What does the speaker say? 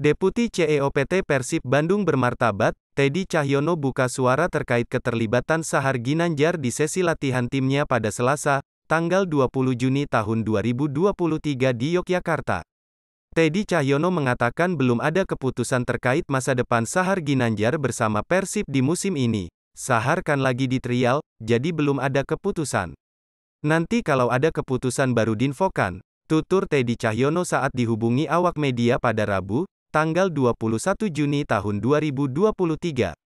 Deputi CEO PT Persib Bandung bermartabat, Teddy Cahyono buka suara terkait keterlibatan Sahar Ginanjar di sesi latihan timnya pada Selasa, tanggal 20 Juni tahun 2023 di Yogyakarta. Teddy Cahyono mengatakan belum ada keputusan terkait masa depan Sahar Ginanjar bersama Persib di musim ini. Sahar kan lagi di trial, jadi belum ada keputusan. Nanti kalau ada keputusan baru dinfokan, tutur Teddy Cahyono saat dihubungi awak media pada Rabu, tanggal 21 Juni tahun 2023.